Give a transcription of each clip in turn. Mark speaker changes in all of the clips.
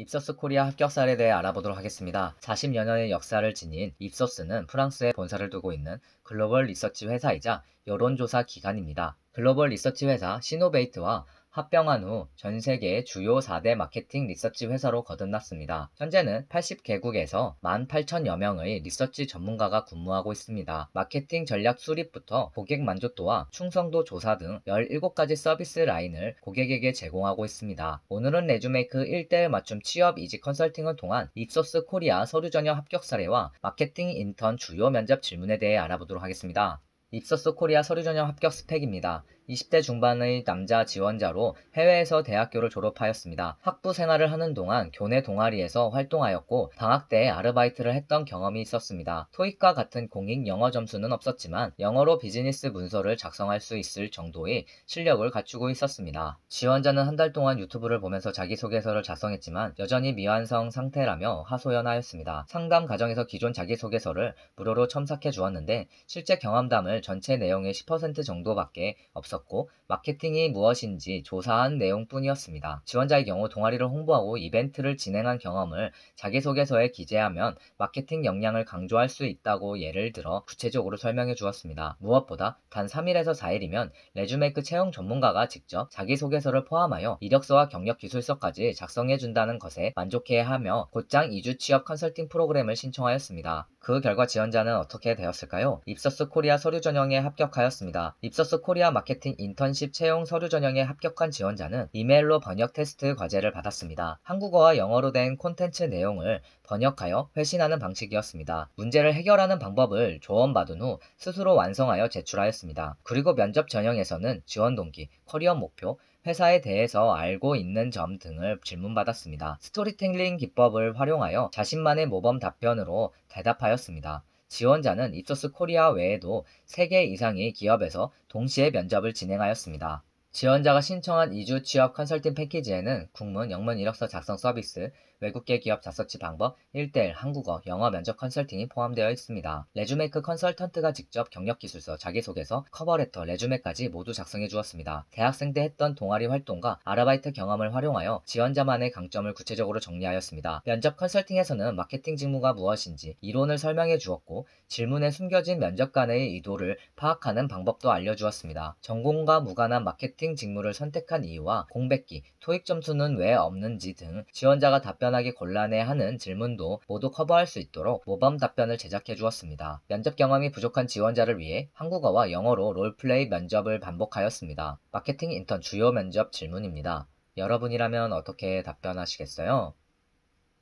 Speaker 1: 입서스 코리아 합격사에 례 대해 알아보도록 하겠습니다. 40여 년의 역사를 지닌 입서스는 프랑스에 본사를 두고 있는 글로벌 리서치 회사이자 여론조사 기관입니다. 글로벌 리서치 회사 시노베이트와 합병한 후 전 세계 주요 4대 마케팅 리서치 회사로 거듭났습니다. 현재는 80개국에서 18,000여 명의 리서치 전문가가 근무하고 있습니다. 마케팅 전략 수립부터 고객 만족도와 충성도 조사 등 17가지 서비스 라인을 고객에게 제공하고 있습니다. 오늘은 레주메이크 1대1 맞춤 취업 이직 컨설팅을 통한 입소스 코리아 서류 전형 합격 사례와 마케팅 인턴 주요 면접 질문에 대해 알아보도록 하겠습니다. 입소스 코리아 서류 전형 합격 스펙입니다. 20대 중반의 남자 지원자로 해외에서 대학교를 졸업하였습니다. 학부 생활을 하는 동안 교내 동아리에서 활동하였고 방학 때 아르바이트를 했던 경험이 있었습니다. 토익과 같은 공익 영어 점수는 없었지만 영어로 비즈니스 문서를 작성할 수 있을 정도의 실력을 갖추고 있었습니다. 지원자는 한 달 동안 유튜브를 보면서 자기소개서를 작성했지만 여전히 미완성 상태라며 하소연하였습니다. 상담 과정에서 기존 자기소개서를 무료로 첨삭해 주었는데 실제 경험담을 전체 내용의 10% 정도밖에 없었고 있었고 마케팅이 무엇인지 조사한 내용뿐이었습니다. 지원자의 경우 동아리를 홍보하고 이벤트를 진행한 경험을 자기소개서에 기재하면 마케팅 역량을 강조할 수 있다고 예를 들어 구체적으로 설명해 주었습니다. 무엇보다 단 3일에서 4일이면 레주메이크 채용 전문가가 직접 자기소개서를 포함하여 이력서와 경력 기술서까지 작성해 준다는 것에 만족해하며 곧장 2주 취업 컨설팅 프로그램을 신청하였습니다. 그 결과 지원자는 어떻게 되었을까요? 입서스 코리아 서류 전형에 합격하였습니다. 입서스 코리아 마케팅 같은 인턴십 채용 서류 전형에 합격한 지원자는 이메일로 번역 테스트 과제를 받았습니다. 한국어와 영어로 된 콘텐츠 내용을 번역하여 회신하는 방식이었습니다. 문제를 해결하는 방법을 조언받은 후 스스로 완성하여 제출하였습니다. 그리고 면접 전형에서는 지원 동기, 커리어 목표, 회사에 대해서 알고 있는 점 등을 질문받았습니다. 스토리텔링 기법을 활용하여 자신만의 모범 답변으로 대답하였습니다. 지원자는 이토스 코리아 외에도 3개 이상의 기업에서 동시에 면접을 진행하였습니다. 지원자가 신청한 2주 취업 컨설팅 패키지에는 국문, 영문 이력서 작성 서비스, 외국계 기업 자서치 방법, 1대1 한국어, 영어 면접 컨설팅이 포함되어 있습니다. 레주메이크 컨설턴트가 직접 경력 기술서, 자기소개서, 커버레터, 레주메까지 모두 작성해 주었습니다. 대학생 때 했던 동아리 활동과 아르바이트 경험을 활용하여 지원자만의 강점을 구체적으로 정리하였습니다. 면접 컨설팅에서는 마케팅 직무가 무엇인지 이론을 설명해 주었고 질문에 숨겨진 면접관의 의도를 파악하는 방법도 알려주었습니다. 전공과 무관한 마케팅 마케팅 직무를 선택한 이유와 공백기, 토익 점수는 왜 없는지 등 지원자가 답변하기 곤란해하는 질문도 모두 커버할 수 있도록 모범 답변을 제작해 주었습니다. 면접 경험이 부족한 지원자를 위해 한국어와 영어로 롤플레이 면접을 반복하였습니다. 마케팅 인턴 주요 면접 질문입니다. 여러분이라면 어떻게 답변하시겠어요?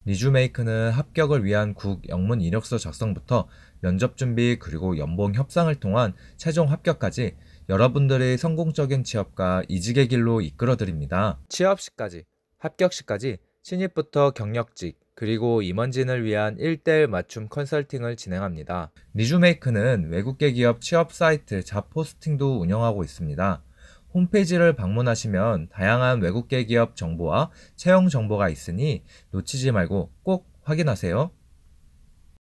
Speaker 2: 리주메이크는 합격을 위한 국 영문 이력서 작성부터 면접 준비 그리고 연봉 협상을 통한 최종 합격까지 여러분들의 성공적인 취업과 이직의 길로 이끌어드립니다. 취업시까지, 합격시까지 신입부터 경력직, 그리고 임원진을 위한 1대1 맞춤 컨설팅을 진행합니다. 리주메이크는 외국계 기업 취업 사이트 잡포스팅도 운영하고 있습니다. 홈페이지를 방문하시면 다양한 외국계 기업 정보와 채용 정보가 있으니 놓치지 말고 꼭 확인하세요.